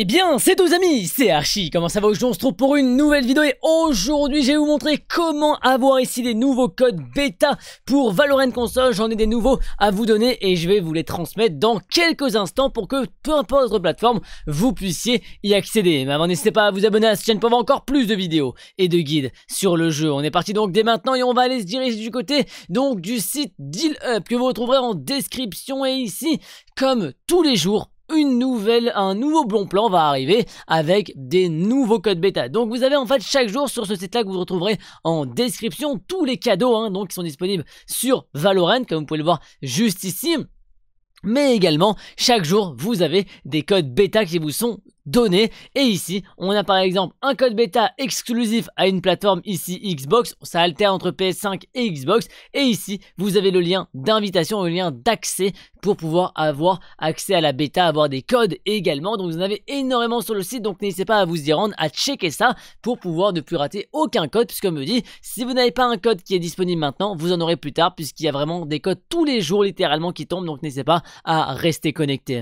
Eh bien, c'est tous amis, c'est Archie, comment ça va aujourd'hui On se trouve pour une nouvelle vidéo et aujourd'hui, je vais vous montrer comment avoir ici des nouveaux codes bêta pour Valorant Console. J'en ai des nouveaux à vous donner et je vais vous les transmettre dans quelques instants pour que, peu importe votre plateforme, vous puissiez y accéder. Mais avant, n'hésitez pas à vous abonner à cette chaîne pour avoir encore plus de vidéos et de guides sur le jeu. On est parti donc dès maintenant et on va aller se diriger du côté donc du site DealUp que vous retrouverez en description et ici, comme tous les jours, une nouvelle, un nouveau bon plan va arriver avec des nouveaux codes bêta. Donc vous avez en fait chaque jour sur ce site-là que vous retrouverez en description tous les cadeaux hein, donc qui sont disponibles sur Valorant, comme vous pouvez le voir juste ici. Mais également, chaque jour, vous avez des codes bêta qui vous sont données. Et ici, on a par exemple un code bêta exclusif à une plateforme ici Xbox. Ça alterne entre PS5 et Xbox. Et ici, vous avez le lien d'invitation, le lien d'accès pour pouvoir avoir accès à la bêta, avoir des codes également. Donc vous en avez énormément sur le site, donc n'hésitez pas à vous y rendre, à checker ça pour pouvoir ne plus rater aucun code, puisque comme je dis, si vous n'avez pas un code qui est disponible maintenant, vous en aurez plus tard, puisqu'il y a vraiment des codes tous les jours littéralement qui tombent, donc n'hésitez pas à rester connecté.